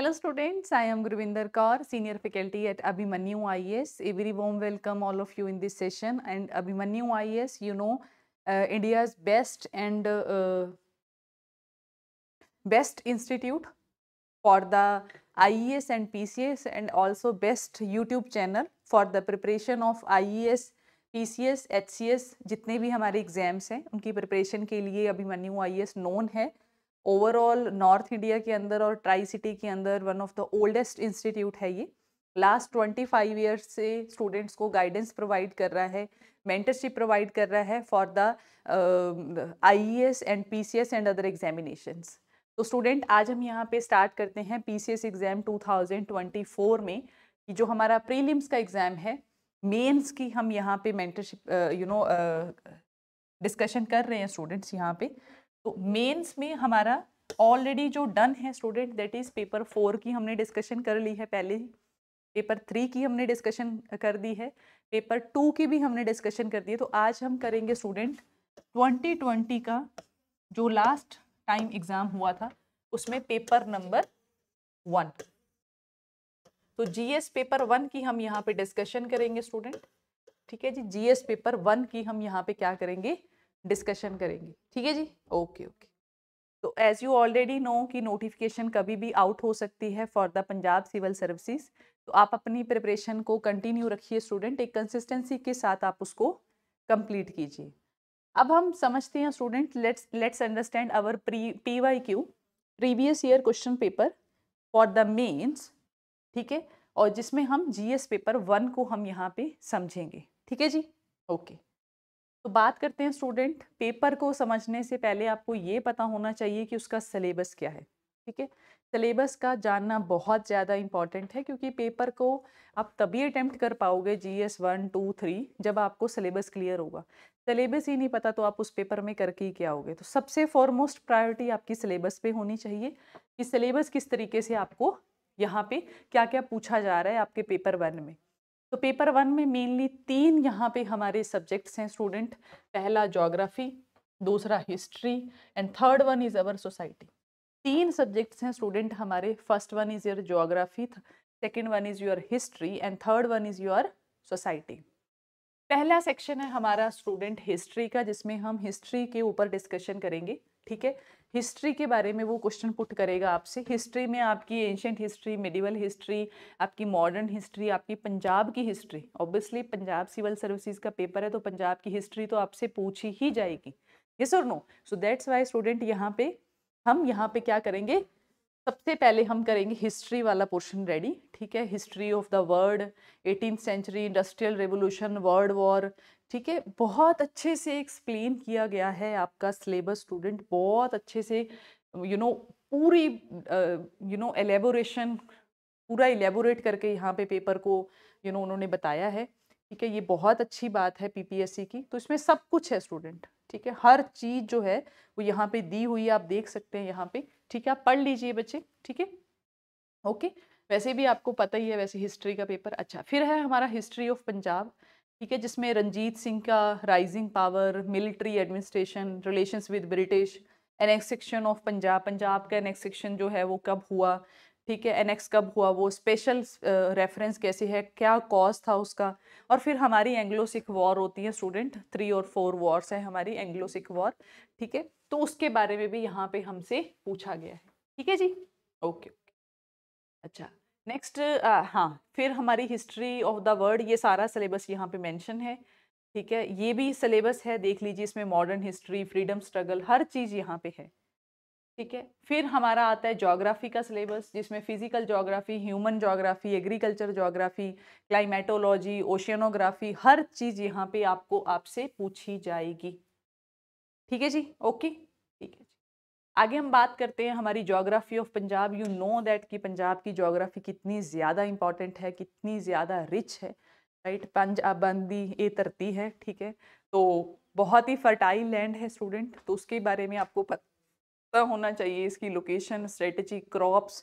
Hello students, I am Gurvinder Kaur, senior faculty at Abhimanyu IAS. A very warm welcome all of you in this session and Abhimanyu IAS, you know, uh, India's best and uh, best institute for the IES and PCS and also best YouTube channel for the preparation of IES, PCS, HCS जितने भी हमारे exams हैं उनकी preparation के लिए Abhimanyu IAS known है overall north India के अंदर और ट्राई सिटी के अंदर one of the oldest institute है ये लास्ट ट्वेंटी फाइव ईयर्स से स्टूडेंट्स को गाइडेंस प्रोवाइड कर रहा है मेंटरशिप प्रोवाइड कर रहा है for the I and P and other examinations तो स्टूडेंट आज हम यहाँ पे स्टार्ट करते हैं पी एग्ज़ाम 2024 में कि जो हमारा प्रीलिम्स का एग्ज़ाम है मेंस की हम यहाँ पे मेंटरशिप यू नो डिस्कशन कर रहे हैं स्टूडेंट्स यहाँ पे तो मेंस में हमारा ऑलरेडी जो डन है student that is paper four की हमने डिस्कशन कर ली है पहले ही पेपर थ्री की हमने डिस्कशन कर दी है पेपर टू की भी हमने डिस्कशन कर दी है तो आज हम करेंगे स्टूडेंट ट्वेंटी ट्वेंटी का जो लास्ट टाइम एग्ज़ाम हुआ था उसमें पेपर नंबर वन तो जीएस पेपर वन की हम यहाँ पे डिस्कशन करेंगे स्टूडेंट ठीक है जी जीएस पेपर वन की हम यहाँ पे क्या करेंगे डिस्कशन करेंगे ठीक है जी ओके ओके तो एज़ यू ऑलरेडी नो कि नोटिफिकेशन कभी भी आउट हो सकती है for the Punjab civil services तो आप अपनी प्रिपरेशन को कंटिन्यू रखिए स्टूडेंट एक कंसिस्टेंसी के साथ आप उसको कंप्लीट कीजिए अब हम समझते हैं student let's let's understand our pre P Y Q previous year question paper for the mains ठीक है और जिसमें हम जीएस पेपर वन को हम यहाँ पे समझेंगे ठीक है जी ओके okay. तो बात करते हैं स्टूडेंट पेपर को समझने से पहले आपको ये पता होना चाहिए कि उसका सिलेबस क्या है ठीक है सिलेबस का जानना बहुत ज़्यादा इम्पॉर्टेंट है क्योंकि पेपर को आप तभी अटैम्प्ट कर पाओगे G S one two three जब आपको सिलेबस क्लियर होगा सिलेबस ही नहीं पता तो आप उस पेपर में करके ही क्या होगे तो सबसे फॉरमोस्ट प्रायोरिटी आपकी सिलेबस पे होनी चाहिए कि सिलेबस किस तरीके से आपको यहाँ पे क्या क्या पूछा जा रहा है आपके पेपर वन में तो पेपर वन में मेनली तीन यहाँ पे हमारे सब्जेक्ट्स हैं स्टूडेंट पहला जोग्राफी दूसरा history and third one is our society तीन सब्जेक्ट्स हैं स्टूडेंट हमारे first one is your geography second one is your history and third one is your society पहला सेक्शन है हमारा स्टूडेंट हिस्ट्री का जिसमें हम हिस्ट्री के ऊपर डिस्कशन करेंगे ठीक है हिस्ट्री के बारे में वो क्वेश्चन पुट करेगा आपसे हिस्ट्री में आपकी एंशेंट हिस्ट्री मिडिवल हिस्ट्री आपकी मॉडर्न हिस्ट्री आपकी पंजाब की history obviously Punjab civil services का पेपर है तो पंजाब की हिस्ट्री तो आपसे पूछी ही जाएगी ये और no so that's why student यहाँ पे हम यहाँ पे क्या करेंगे सबसे पहले हम करेंगे हिस्ट्री वाला पोर्शन रेडी ठीक है history of the world eighteen century industrial revolution world war ठीक है बहुत अच्छे से एक्सप्लेन किया गया है आपका सिलेबस स्टूडेंट बहुत अच्छे से यू you नो know, पूरी यू नो एलेबोरेशन पूरा एलेबोरेट करके यहाँ पे पेपर को यू you नो know, उन्होंने बताया है ठीक है ये बहुत अच्छी बात है पीपीएससी की तो इसमें सब कुछ है स्टूडेंट ठीक है हर चीज़ जो है वो यहाँ पे दी हुई है आप देख सकते हैं यहाँ पे ठीक है आप पढ़ लीजिए बच्चे ठीक है ओके वैसे भी आपको पता ही है वैसे हिस्ट्री का पेपर अच्छा फिर है हमारा हिस्ट्री ऑफ पंजाब ठीक है जिसमें रंजीत सिंह का rising power military administration relations with British annexation of Punjab Punjab का एनेक्सेक्शन जो है वो कब हुआ ठीक है एनेक्स कब हुआ वो स्पेशल रेफरेंस कैसे है क्या कॉज था उसका और फिर हमारी एंग्लो सिख वॉर होती है स्टूडेंट थ्री और फोर वॉर्स है हमारी एंग्लो सिख वॉर ठीक है तो उसके बारे में भी यहाँ पे हमसे पूछा गया है ठीक है जी ओके okay, ओके okay. अच्छा नेक्स्ट uh, हाँ फिर हमारी हिस्ट्री ऑफ द वर्ल्ड ये सारा सिलेबस यहाँ पे मेंशन है ठीक है ये भी सिलेबस है देख लीजिए इसमें मॉडर्न हिस्ट्री फ्रीडम स्ट्रगल हर चीज़ यहाँ पे है ठीक है फिर हमारा आता है जोग्राफ़ी का सिलेबस जिसमें physical geography human geography agriculture geography climatology oceanography हर चीज़ यहाँ पर आपको आपसे पूछी जाएगी ठीक है जी ओके आगे हम बात करते हैं हमारी geography of Punjab you know that कि पंजाब की जोग्राफ़ी कितनी ज़्यादा इंपॉर्टेंट है कितनी ज़्यादा रिच है राइट पंजाबंदी ए तरती है ठीक है तो बहुत ही फर्टाइल लैंड है स्टूडेंट तो उसके बारे में आपको पता होना चाहिए इसकी लोकेशन स्ट्रेटजी क्रॉप्स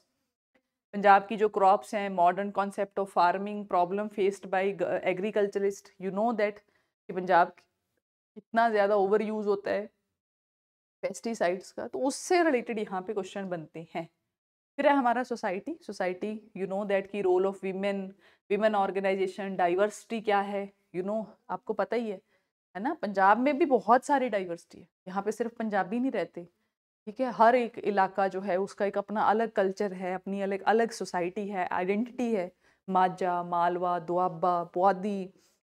पंजाब की जो क्रॉप्स हैं modern concept of farming problem faced by agriculturist you know that कि पंजाब कितना ज़्यादा ओवर यूज़ होता है पेस्टिसाइड्स का तो उससे रिलेटेड यहाँ पे क्वेश्चन बनते हैं फिर है हमारा society society you know that की role of women women organisation diversity क्या है यू you नो know, आपको पता ही है है ना पंजाब में भी बहुत सारी डाइवर्सिटी है यहाँ पे सिर्फ पंजाबी नहीं रहते ठीक है हर एक इलाका जो है उसका एक अपना अलग कल्चर है अपनी अलग अलग सोसाइटी है आइडेंटिटी है माजा मालवा दुआबा पुआदी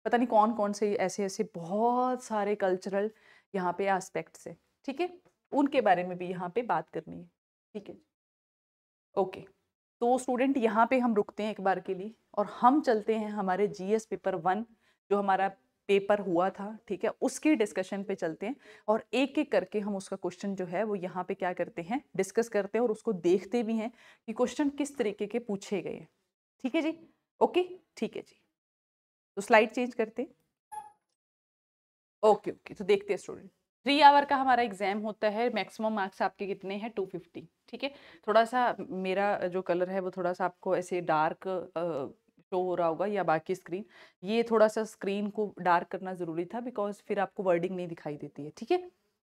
पता नहीं कौन कौन से ऐसे ऐसे बहुत सारे कल्चरल यहाँ पे एस्पेक्ट्स है ठीक है उनके बारे में भी यहाँ पे बात करनी है ठीक है ओके तो स्टूडेंट यहाँ पे हम रुकते हैं एक बार के लिए और हम चलते हैं हमारे जीएस पेपर वन जो हमारा पेपर हुआ था ठीक है उसके डिस्कशन पे चलते हैं और एक एक करके हम उसका क्वेश्चन जो है वो यहाँ पे क्या करते हैं डिस्कस करते हैं और उसको देखते भी हैं कि क्वेश्चन किस तरीके के पूछे गए हैं ठीक है जी ओके ठीक है जी तो स्लाइड चेंज करते ओके ओके तो देखते हैं स्टूडेंट थ्री आवर का हमारा एग्जाम होता है मैक्सिमम मार्क्स आपके कितने हैं टू फिफ्टी ठीक है थोड़ा सा मेरा जो कलर है वो थोड़ा सा आपको ऐसे डार्क शो हो रहा होगा या बाकी स्क्रीन ये थोड़ा सा स्क्रीन को डार्क करना ज़रूरी था बिकॉज फिर आपको वर्डिंग नहीं दिखाई देती है ठीक है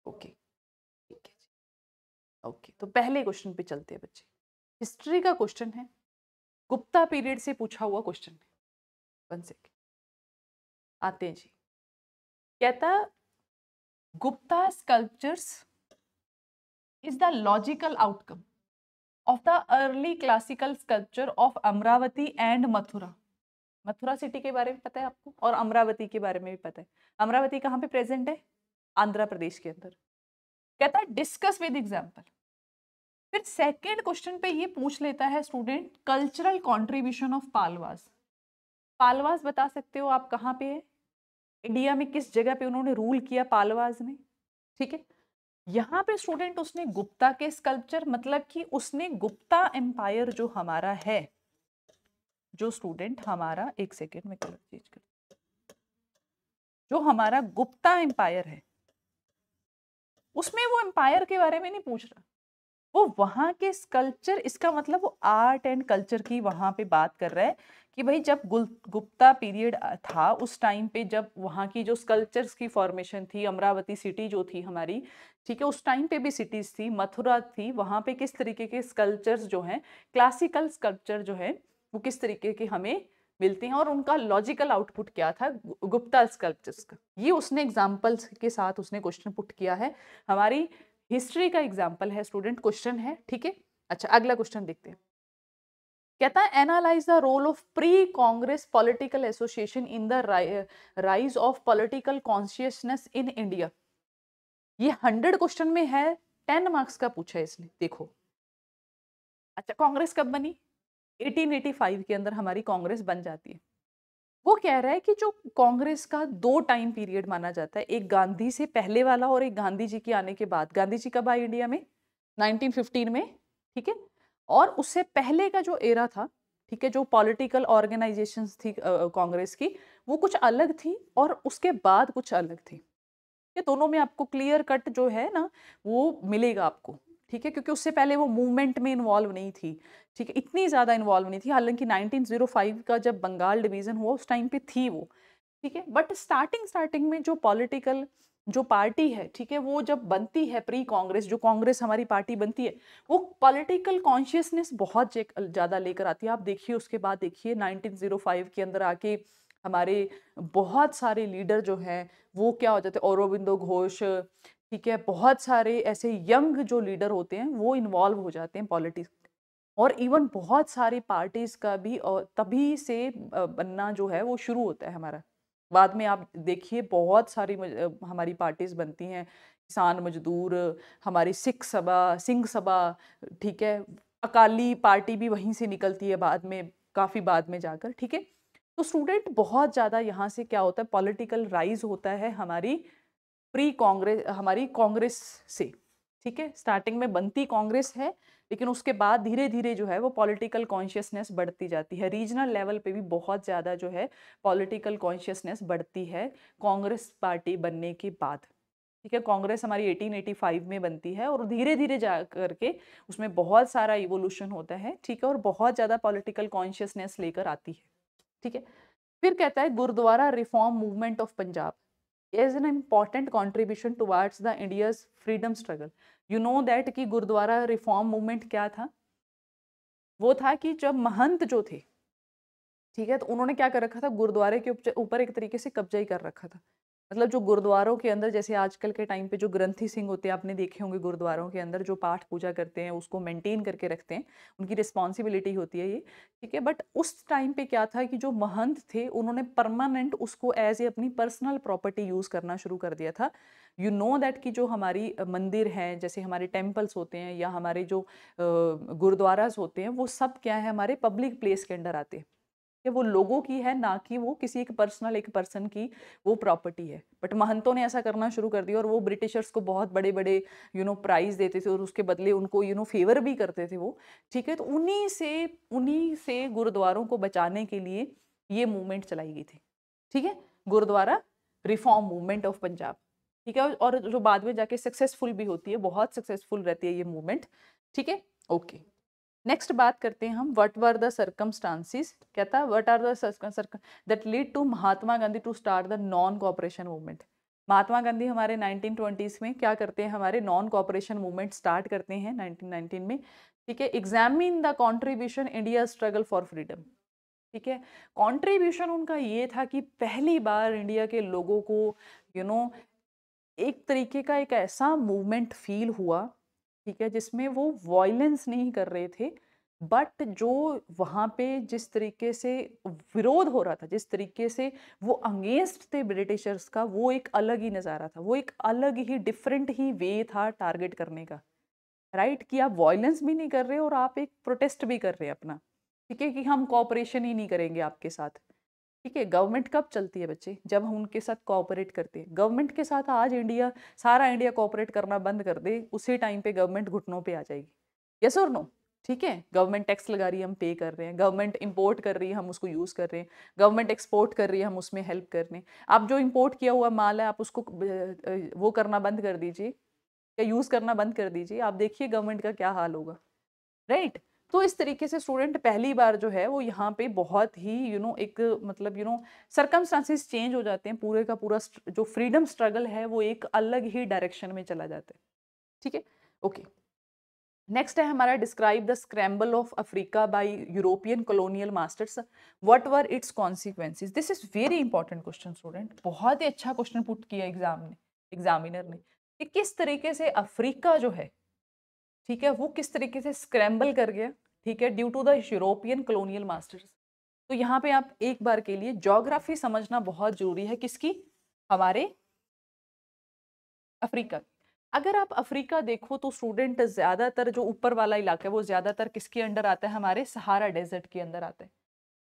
ओके ठीक है जी ओके तो पहले क्वेश्चन पे चलते हैं बच्चे हिस्ट्री का क्वेश्चन है गुप्ता पीरियड से पूछा हुआ क्वेश्चन है वन सेकेंड आते हैं जी कहता Gupta sculptures is the logical outcome of the early classical sculpture of Amaravati and Mathura Mathura city के बारे में पता है आपको और अमरावती के बारे में भी पता है अमरावती कहाँ पे प्रेजेंट है आंध्र प्रदेश के अंदर कहता है डिस्कस विद एग्जाम्पल फिर सेकेंड क्वेश्चन पे ये पूछ लेता है student cultural contribution of Pallavas Pallavas बता सकते हो आप कहाँ पे है इंडिया में किस जगह पे उन्होंने रूल किया पालवाज ने ठीक है यहाँ पे स्टूडेंट उसने गुप्ता के स्कल्पचर मतलब कि उसने गुप्ता एम्पायर जो हमारा है जो स्टूडेंट हमारा एक सेकेंड में कलर चेंज कर जो हमारा गुप्ता एम्पायर है उसमें वो एम्पायर के बारे में नहीं पूछ रहा वो वहां के स्कल्पचर इसका मतलब वो आर्ट एंड कल्चर की वहां पे बात कर रहा है कि भाई जब गुप्ता पीरियड था उस टाइम पे जब वहाँ की जो स्कल्पचर्स की फॉर्मेशन थी अमरावती सिटी जो थी हमारी ठीक है उस टाइम पे भी सिटीज़ थी मथुरा थी वहाँ पे किस तरीके के स्कल्पचर्स जो हैं क्लासिकल स्कल्पचर जो है वो किस तरीके के हमें मिलते हैं और उनका लॉजिकल आउटपुट क्या था गुप्ता स्कल्पचर्स का ये उसने एग्जाम्पल्स के साथ उसने क्वेश्चन पुट किया है हमारी हिस्ट्री का एग्जाम्पल है स्टूडेंट क्वेश्चन है ठीक है अच्छा अगला क्वेश्चन देखते हैं कहता है analyse the role of pre Congress political association in the rise of political consciousness in India ये हंड्रेड क्वेश्चन में है टेन मार्क्स का पूछा है इसने देखो अच्छा कांग्रेस कब बनी 1885 के अंदर हमारी कांग्रेस बन जाती है वो कह रहा है कि जो कांग्रेस का दो टाइम पीरियड माना जाता है एक गांधी से पहले वाला और एक गांधी जी के आने के बाद गांधी जी कब आए इंडिया में 1915 में ठीक है और उससे पहले का जो एरा था ठीक है जो पॉलिटिकल ऑर्गेनाइजेशन थी कांग्रेस की वो कुछ अलग थी और उसके बाद कुछ अलग थी ये दोनों में आपको क्लियर कट जो है ना वो मिलेगा आपको ठीक है क्योंकि उससे पहले वो मूवमेंट में इन्वॉल्व नहीं थी ठीक है इतनी ज़्यादा इन्वॉल्व नहीं थी हालांकि 1905 का जब बंगाल डिवीज़न हुआ उस टाइम पे थी वो ठीक है बट स्टार्टिंग स्टार्टिंग में जो पॉलिटिकल जो पार्टी है ठीक है वो जब बनती है प्री कांग्रेस जो कांग्रेस हमारी पार्टी बनती है वो पॉलिटिकल कॉन्शियसनेस बहुत ज़्यादा लेकर आती है आप देखिए उसके बाद देखिए 1905 के अंदर आके हमारे बहुत सारे लीडर जो हैं वो क्या हो जाते हैं औरविंदो घोष ठीक है बहुत सारे ऐसे यंग जो लीडर होते हैं वो इन्वॉल्व हो जाते हैं पॉलिटिक्स और इवन बहुत सारी पार्टीज़ का भी और तभी से बनना जो है वो शुरू होता है हमारा बाद में आप देखिए बहुत सारी हमारी पार्टीज़ बनती हैं किसान मजदूर हमारी सिख सभा सिंह सभा ठीक है अकाली पार्टी भी वहीं से निकलती है बाद में काफ़ी बाद में जाकर ठीक है तो स्टूडेंट बहुत ज़्यादा यहाँ से क्या होता है पॉलिटिकल राइज होता है हमारी प्री कांग्रेस हमारी कांग्रेस से ठीक है स्टार्टिंग में बनती कांग्रेस है लेकिन उसके बाद धीरे धीरे जो है वो पॉलिटिकल कॉन्शियसनेस बढ़ती जाती है रीजनल लेवल पे भी बहुत ज़्यादा जो है पॉलिटिकल कॉन्शियसनेस बढ़ती है कांग्रेस पार्टी बनने के बाद ठीक है कांग्रेस हमारी 1885 में बनती है और धीरे धीरे जा करके उसमें बहुत सारा इवोल्यूशन होता है ठीक है और बहुत ज़्यादा पॉलिटिकल कॉन्शियसनेस लेकर आती है ठीक है फिर कहता है gurdwara reform movement of Punjab is an important contribution towards the India's freedom struggle you know that कि गुरुद्वारा रिफॉर्म मूवमेंट क्या था वो था कि जब महंत जो थे ठीक है तो उन्होंने क्या कर रखा था गुरुद्वारे के ऊपर एक तरीके से कब्जा ही कर रखा था मतलब जो गुरुद्वारों के अंदर जैसे आजकल के टाइम पे जो ग्रंथी सिंह होते हैं आपने देखे होंगे गुरुद्वारों के अंदर जो पाठ पूजा करते हैं उसको मेंटेन करके रखते हैं उनकी रिस्पॉन्सिबिलिटी होती है ये ठीक है बट उस टाइम पे क्या था कि जो महंत थे उन्होंने परमानेंट उसको एज ए अपनी पर्सनल प्रॉपर्टी यूज़ करना शुरू कर दिया था यू नो दैट कि जो हमारी मंदिर हैं जैसे हमारे टेम्पल्स होते हैं या हमारे जो गुरुद्वारा होते हैं वो सब क्या है हमारे पब्लिक प्लेस के अंडर आते हैं कि वो लोगों की है ना कि वो किसी एक पर्सनल एक पर्सन की वो प्रॉपर्टी है बट महंतों ने ऐसा करना शुरू कर दिया और वो ब्रिटिशर्स को बहुत बड़े बड़े यू नो प्राइज़ देते थे और उसके बदले उनको यू नो फेवर भी करते थे वो ठीक है तो उन्हीं से उन्हीं से गुरुद्वारों को बचाने के लिए ये मूवमेंट चलाई गई थी ठीक है gurdwara reform movement of Punjab ठीक है और जो बाद में जाके सक्सेसफुल भी होती है बहुत सक्सेसफुल रहती है ये मूवमेंट ठीक है ओके नेक्स्ट बात करते हैं हम वट वर द सर्कमस्टांसिस क्या था what are that lead to Mahatma Gandhi to start the non cooperation movement Mahatma Gandhi हमारे 1920s में क्या करते हैं हमारे नॉन कॉपरेशन मूवमेंट स्टार्ट करते हैं 1919 में ठीक है examine the contribution India struggle for freedom ठीक है कॉन्ट्रीब्यूशन उनका ये था कि पहली बार इंडिया के लोगों को यू you नो know, एक तरीके का एक ऐसा मूवमेंट फील हुआ ठीक है जिसमें वो वॉयलेंस नहीं कर रहे थे बट जो वहाँ पे जिस तरीके से विरोध हो रहा था जिस तरीके से वो अंगेंस्ट थे ब्रिटिशर्स का वो एक अलग ही नज़ारा था वो एक अलग ही डिफरेंट ही वे था टारगेट करने का राइट right? कि आप वॉयलेंस भी नहीं कर रहे और आप एक प्रोटेस्ट भी कर रहे अपना ठीक है कि हम कॉपरेशन ही नहीं करेंगे आपके साथ ठीक है गवर्नमेंट कब चलती है बच्चे जब हम उनके साथ कोऑपरेट करते हैं गवर्नमेंट के साथ आज इंडिया सारा इंडिया कोऑपरेट करना बंद कर दे उसी टाइम पे गवर्नमेंट घुटनों पे आ जाएगी यस और नो ठीक है गवर्नमेंट टैक्स लगा रही है हम पे कर रहे हैं गवर्नमेंट इंपोर्ट कर रही है हम उसको यूज़ कर रहे हैं गवर्नमेंट एक्सपोर्ट कर रही है हम उसमें हेल्प कर रहे हैं आप जो इम्पोर्ट किया हुआ माल है आप उसको वो करना बंद कर दीजिए या यूज़ करना बंद कर दीजिए आप देखिए गवर्नमेंट का क्या हाल होगा राइट right? तो इस तरीके से स्टूडेंट पहली बार जो है वो यहाँ पे बहुत ही यू you नो know, एक मतलब यू नो सर्कमस्टांसिस चेंज हो जाते हैं पूरे का पूरा जो फ्रीडम स्ट्रगल है वो एक अलग ही डायरेक्शन में चला जाता है ठीक है ओके नेक्स्ट है हमारा describe the scramble of Africa by European colonial masters what were its consequences this is very important question student बहुत ही अच्छा क्वेश्चन पुट किया एग्जाम ने एग्जामिनर ने कि किस तरीके से अफ्रीका जो है ठीक है वो किस तरीके से स्क्रैम्बल कर गया ठीक है due to the European colonial masters तो यहाँ पे आप एक बार के लिए जोग्राफी समझना बहुत जरूरी है किसकी हमारे अफ्रीका अगर आप अफ्रीका देखो तो स्टूडेंट ज़्यादातर जो ऊपर वाला इलाका है वो ज़्यादातर किसके अंडर आता है हमारे सहारा डेजर्ट के अंदर आता है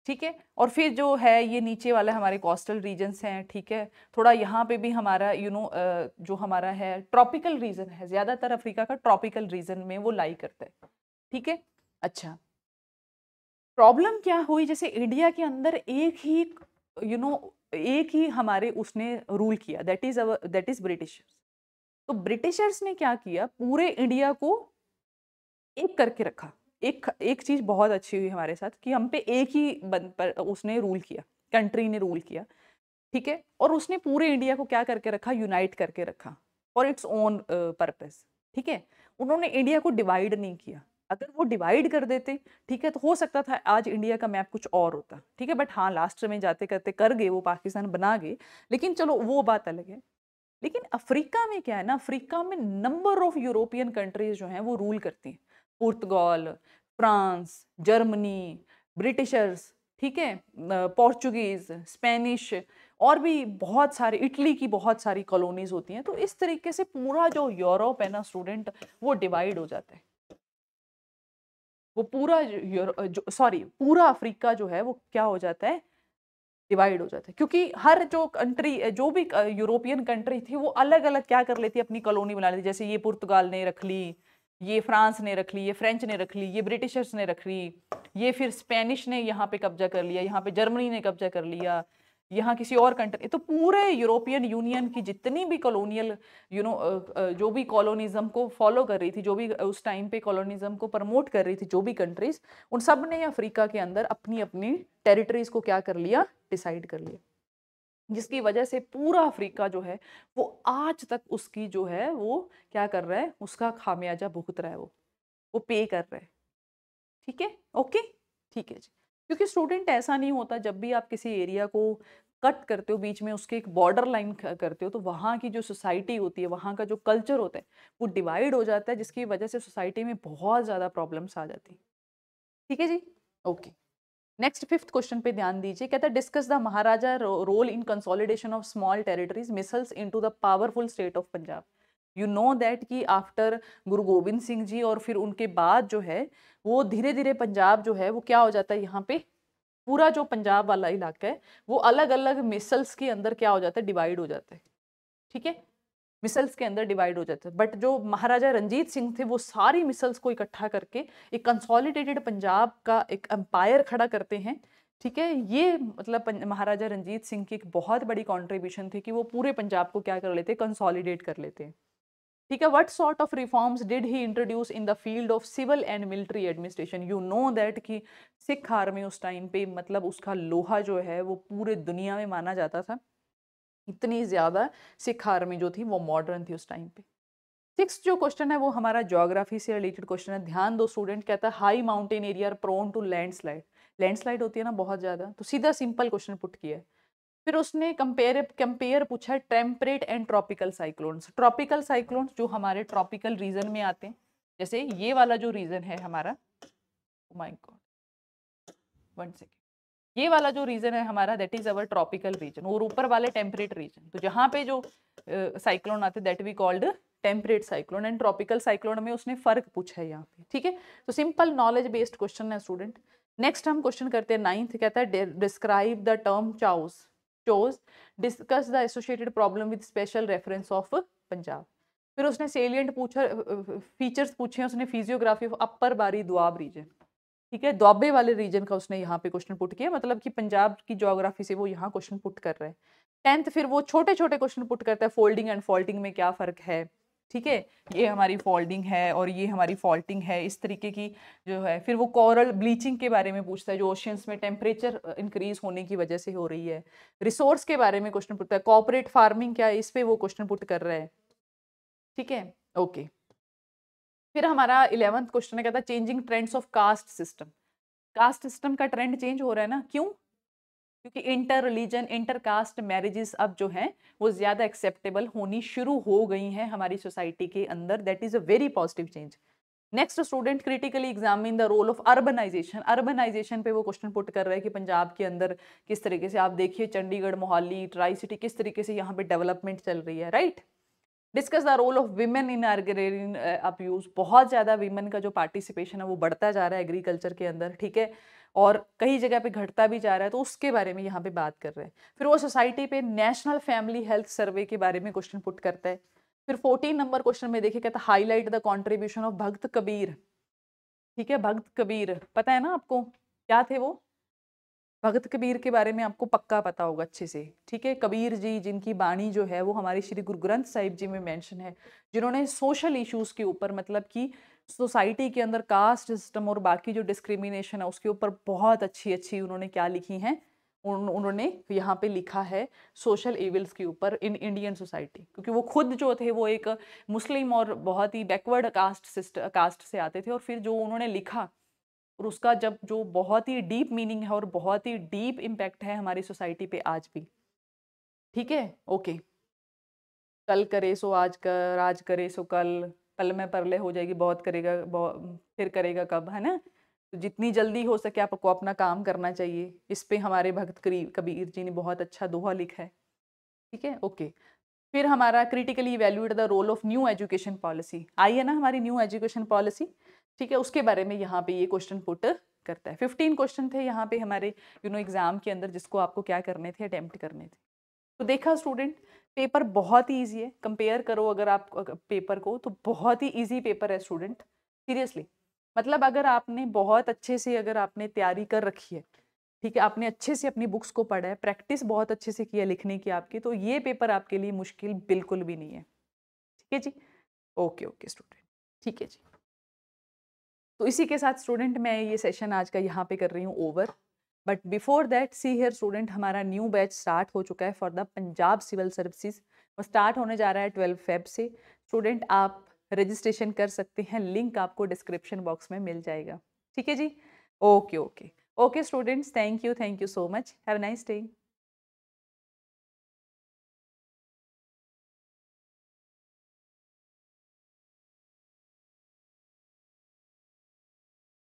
ठीक है और फिर जो है ये नीचे वाला हमारे कोस्टल रीजन्स हैं ठीक है थोड़ा यहाँ पे भी हमारा यू you नो know, जो हमारा है ट्रॉपिकल रीजन है ज़्यादातर अफ्रीका का ट्रॉपिकल रीजन में वो लाई करता है ठीक है अच्छा प्रॉब्लम क्या हुई जैसे इंडिया के अंदर एक ही यू you नो know, एक ही हमारे उसने रूल किया that is our that is Britishers तो ब्रिटिशर्स ने क्या किया पूरे इंडिया को एक करके रखा एक एक चीज़ बहुत अच्छी हुई हमारे साथ कि हम पे एक ही बन पर उसने रूल किया कंट्री ने रूल किया ठीक है और उसने पूरे इंडिया को क्या करके रखा यूनाइट करके रखा फॉर इट्स ओन पर्पज़ ठीक है उन्होंने इंडिया को डिवाइड नहीं किया अगर वो डिवाइड कर देते ठीक है तो हो सकता था आज इंडिया का मैप कुछ और होता ठीक है बट हाँ लास्ट में जाते करते कर गए वो पाकिस्तान बना गए लेकिन चलो वो बात अलग है लेकिन अफ्रीका में क्या है ना अफ्रीका में नंबर ऑफ यूरोपियन कंट्रीज जो हैं वो रूल करती हैं पुर्तगाल फ्रांस जर्मनी ब्रिटिशर्स ठीक है पोर्चुगीज स्पेनिश और भी बहुत सारे इटली की बहुत सारी कॉलोनीज होती हैं तो इस तरीके से पूरा जो यूरोप है ना स्टूडेंट वो डिवाइड हो जाता है वो पूरा सॉरी पूरा अफ्रीका जो है वो क्या हो जाता है डिवाइड हो जाता है क्योंकि हर जो कंट्री जो भी यूरोपियन कंट्री थी वो अलग अलग क्या कर लेती है अपनी कॉलोनी बना लेती जैसे ये पुर्तगाल ने रख ली ये फ्रांस ने रख ली ये फ्रेंच ने रख ली ये ब्रिटिशर्स ने रख ली ये फिर स्पेनिश ने यहाँ पे कब्जा कर लिया यहाँ पे जर्मनी ने कब्जा कर लिया यहाँ किसी और कंट्री तो पूरे यूरोपियन यूनियन की जितनी भी कॉलोनियल यू नो जो भी कॉलोनिज्म को फॉलो कर रही थी जो भी उस टाइम पे कॉलोनिज्म को प्रमोट कर रही थी जो भी कंट्रीज उन सब ने अफ्रीका के अंदर अपनी अपनी टेरिटरीज को क्या कर लिया डिसाइड कर लिया जिसकी वजह से पूरा अफ्रीका जो है वो आज तक उसकी जो है वो क्या कर रहा है उसका खामियाजा भुगत रहा है वो वो पे कर रहा है ठीक है ओके ठीक है जी क्योंकि स्टूडेंट ऐसा नहीं होता जब भी आप किसी एरिया को कट करते हो बीच में उसके एक बॉर्डर लाइन करते हो तो वहाँ की जो सोसाइटी होती है वहाँ का जो कल्चर होता है वो डिवाइड हो जाता है जिसकी वजह से सोसाइटी में बहुत ज़्यादा प्रॉब्लम्स आ जाती ठीक है जी ओके नेक्स्ट फिफ्थ क्वेश्चन पे ध्यान दीजिए कहता है discuss the Maharaja role in consolidation of small territories misls into the powerful state of Punjab you know that कि आफ्टर गुरु गोविंद सिंह जी और फिर उनके बाद जो है वो धीरे धीरे पंजाब जो है वो क्या हो जाता है यहाँ पे पूरा जो पंजाब वाला इलाका है वो अलग अलग मिसल्स के अंदर क्या हो जाता है डिवाइड हो जाता है ठीक है मिसल्स के अंदर डिवाइड हो जाते हैं बट जो महाराजा रंजीत सिंह थे वो सारी मिसल्स को इकट्ठा करके एक कंसोलिडेटेड पंजाब का एक एम्पायर खड़ा करते हैं ठीक है ये मतलब महाराजा रंजीत सिंह की एक बहुत बड़ी कॉन्ट्रीब्यूशन थी कि वो पूरे पंजाब को क्या कर लेते कंसॉलीडेट कर लेते हैं ठीक है what sort of reforms did he introduce in the field of civil and military administration you know that कि सिख आर्मी उस टाइम पे मतलब उसका लोहा जो है वो पूरे दुनिया में माना जाता था इतनी ज़्यादा सिख आर्मी जो थी वो मॉडर्न थी उस टाइम पे सिक्स जो क्वेश्चन है वो हमारा ज्योग्राफी से रिलेटेड क्वेश्चन है ध्यान दो स्टूडेंट कहता है high mountain area prone to landslide landslide होती है ना बहुत ज़्यादा तो सीधा सिंपल क्वेश्चन पुट किया है फिर उसने कंपेयर कंपेयर पूछा है temperate and tropical cyclones tropical cyclones जो हमारे ट्रॉपिकल रीजन में आते हैं जैसे ये वाला जो रीजन है हमारा माई वन सेकेंड ये वाला जो रीजन है हमारा that is our tropical region और ऊपर वाले टेम्परेट रीजन तो जहाँ पे जो साइक्लोन uh, आते that we called temperate cyclone and tropical cyclone में उसने फर्क पूछा है यहाँ पे ठीक है तो सिंपल नॉलेज बेस्ड क्वेश्चन है स्टूडेंट नेक्स्ट हम क्वेश्चन करते हैं नाइन्थ कहता है describe the term chos chos discuss the associated problem with special reference of Punjab फिर उसने सेलियंट पूछा फीचर्स पूछे उसने फिजियोग्राफी ऑफ अपर बारी दुआब रीजन ठीक है दुआबे वाले रीजन का उसने यहाँ पे क्वेश्चन पुट किया मतलब कि पंजाब की जोग्राफी से वो यहाँ क्वेश्चन पुट कर रहे हैं टेंथ फिर वो छोटे छोटे क्वेश्चन पुट करता है फोल्डिंग एंड फॉल्टिंग में क्या फ़र्क है ठीक है ये हमारी फोल्डिंग है और ये हमारी फॉल्टिंग है इस तरीके की जो है फिर वो कॉरल ब्लीचिंग के बारे में पूछता है जो ओशियंस में टेम्परेचर इंक्रीज होने की वजह से हो रही है रिसोर्स के बारे में क्वेश्चन पूछता है कॉपरेट फार्मिंग क्या है इस पर वो क्वेश्चन पुट कर रहा है ठीक है ओके फिर हमारा इलेवंथ क्वेश्चन है कहता है changing trends of caste system caste system का ट्रेंड चेंज हो रहा है ना क्यों क्योंकि inter religion inter caste marriages अब जो हैं वो ज़्यादा एक्सेप्टेबल होनी शुरू हो गई हैं हमारी सोसाइटी के अंदर that is a very positive change next student critically examine the role of urbanisation urbanisation पे वो क्वेश्चन पुट कर रहा है कि पंजाब के अंदर किस तरीके से आप देखिए चंडीगढ़ मोहाली ट्राई सिटी किस तरीके से यहाँ पे डेवलपमेंट चल रही है right right? Discuss the role of women in agrarian abuse बहुत ज़्यादा वीमेन का जो पार्टिसिपेशन है वो बढ़ता जा रहा है एग्रीकल्चर के अंदर ठीक है और कई जगह पे घटता भी जा रहा है तो उसके बारे में यहाँ पे बात कर रहे हैं फिर वो सोसाइटी पे नेशनल फैमिली हेल्थ सर्वे के बारे में क्वेश्चन पुट करता है फिर फोर्टीन नंबर क्वेश्चन में देखिए कहता हाईलाइट द कॉन्ट्रीब्यूशन ऑफ भक्त कबीर ठीक है भक्त कबीर पता है ना आपको क्या थे वो भगत कबीर के बारे में आपको पक्का पता होगा अच्छे से ठीक है कबीर जी जिनकी बाणी जो है वो हमारे श्री गुरु ग्रंथ साहिब जी में मेंशन है जिन्होंने सोशल इश्यूज के ऊपर मतलब कि सोसाइटी के अंदर कास्ट सिस्टम और बाकी जो डिस्क्रिमिनेशन है उसके ऊपर बहुत अच्छी अच्छी उन्होंने क्या लिखी हैं उन, उन्होंने यहाँ पे लिखा है सोशल इविल्स के ऊपर इन इंडियन सोसाइटी क्योंकि वो खुद जो थे वो एक मुस्लिम और बहुत ही बैकवर्ड कास्ट सिस्ट कास्ट से आते थे और फिर जो उन्होंने लिखा और उसका जब जो बहुत ही डीप मीनिंग है और बहुत ही डीप इम्पैक्ट है हमारी सोसाइटी पे आज भी ठीक है ओके कल करे सो आज कर आज करे सो कल कल में परले हो जाएगी बहुत करेगा बहुत फिर करेगा कब है ना तो जितनी जल्दी हो सके आपको अपना काम करना चाहिए इस पर हमारे भक्त कबीर जी ने बहुत अच्छा दोहा लिखा है ठीक है ओके फिर हमारा critically valued the role of new education policy आई है ना हमारी न्यू एजुकेशन पॉलिसी ठीक है उसके बारे में यहाँ पे ये क्वेश्चन पुट करता है फिफ्टीन क्वेश्चन थे यहाँ पे हमारे यू नो एग्ज़ाम के अंदर जिसको आपको क्या करने थे अटैम्प्ट करने थे तो देखा स्टूडेंट पेपर बहुत ही ईजी है कंपेयर करो अगर आप पेपर को तो बहुत ही ईजी पेपर है स्टूडेंट सीरियसली मतलब अगर आपने बहुत अच्छे से अगर आपने तैयारी कर रखी है ठीक है आपने अच्छे से अपनी बुक्स को पढ़ा है प्रैक्टिस बहुत अच्छे से किया लिखने की आपकी तो ये पेपर आपके लिए मुश्किल बिल्कुल भी नहीं है ठीक है जी ओके ओके स्टूडेंट ठीक है जी तो इसी के साथ स्टूडेंट मैं ये सेशन आज का यहाँ पे कर रही हूँ over but before that see here student हमारा न्यू बैच स्टार्ट हो चुका है for the Punjab civil services वो स्टार्ट होने जा रहा है ट्वेल्व फेब से स्टूडेंट आप रजिस्ट्रेशन कर सकते हैं लिंक आपको डिस्क्रिप्शन बॉक्स में मिल जाएगा ठीक है जी okay okay okay students thank you thank you so much have nice day